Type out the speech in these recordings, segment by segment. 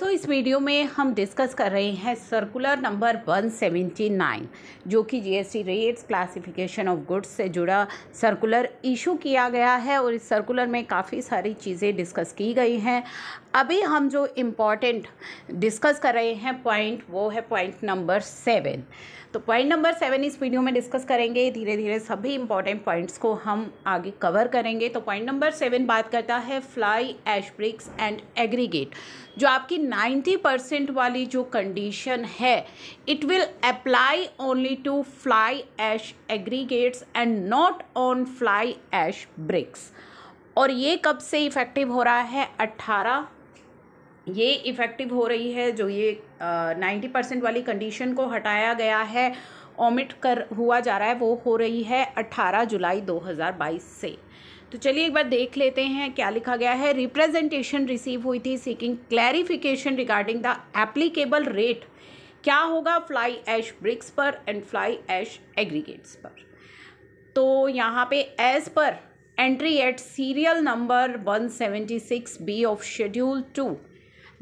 तो इस वीडियो में हम डिस्कस कर रहे हैं सर्कुलर नंबर 179 जो कि GST rates classification of goods से जुड़ा सर्कुलर इशू किया गया है और इस सर्कुलर में काफ़ी सारी चीज़ें डिस्कस की गई हैं अभी हम जो इम्पॉर्टेंट डिस्कस कर रहे हैं पॉइंट वो है पॉइंट नंबर सेवन तो पॉइंट नंबर सेवन इस वीडियो में डिस्कस करेंगे धीरे धीरे सभी इम्पॉर्टेंट पॉइंट्स को हम आगे कवर करेंगे तो पॉइंट नंबर सेवन बात करता है fly ash bricks and aggregate जो आपकी नाइन्टी परसेंट वाली जो कंडीशन है it will apply only to fly ash aggregates and not on fly ash bricks और ये कब से इफ़ेक्टिव हो रहा है अट्ठारह ये इफ़ेक्टिव हो रही है जो ये नाइन्टी परसेंट वाली कंडीशन को हटाया गया है ओमिट कर हुआ जा रहा है वो हो रही है अट्ठारह जुलाई दो हज़ार बाईस से तो चलिए एक बार देख लेते हैं क्या लिखा गया है रिप्रेजेंटेशन रिसीव हुई थी seeking clarification regarding the applicable rate क्या होगा फ्लाई एश ब्रिक्स पर एंड फ्लाई एश एग्रीगेट्स पर तो यहाँ पे as per entry at serial number 176 B of schedule two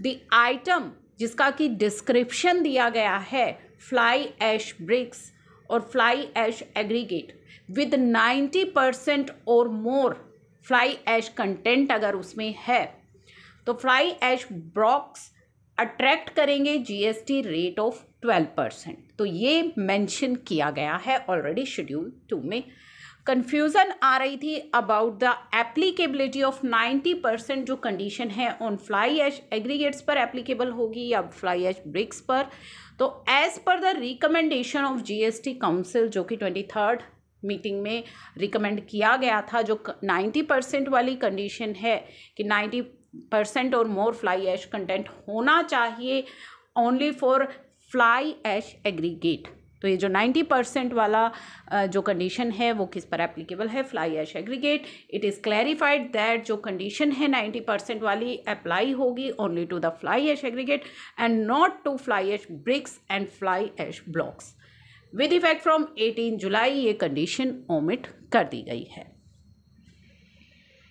the item जिसका कि डिस्क्रिप्शन दिया गया है फ्लाई एश ब्रिक्स और fly ash aggregate with ninety percent और मोर फ्लाई एश कंटेंट अगर उसमें है तो फ्लाई एश ब्रॉक्स अट्रैक्ट करेंगे GST rate of twelve percent तो ये मेंशन किया गया है ऑलरेडी शेड्यूल टू में कन्फ्यूज़न आ रही थी about the applicability of 90 percent जो कंडीशन है ऑन फ्लाई एश एग्रीगेट्स पर एप्लीकेबल होगी या फ्लाई एश ब्रिक्स पर तो as per the recommendation of GST council जो कि ट्वेंटी थर्ड मीटिंग में रिकमेंड किया गया था जो 90 परसेंट वाली कंडीशन है कि 90 परसेंट और मोर फ्लाई एश कंटेंट होना चाहिए only for fly ash aggregate तो ये जो नाइन्टी परसेंट वाला जो कंडीशन है वो किस पर एप्लीकेबल है fly ash aggregate it is clarified that जो कंडीशन है नाइन्टी परसेंट वाली अप्लाई होगी only to the fly ash aggregate and not to fly ash bricks and fly ash blocks with effect from eighteen July ये condition omit कर दी गई है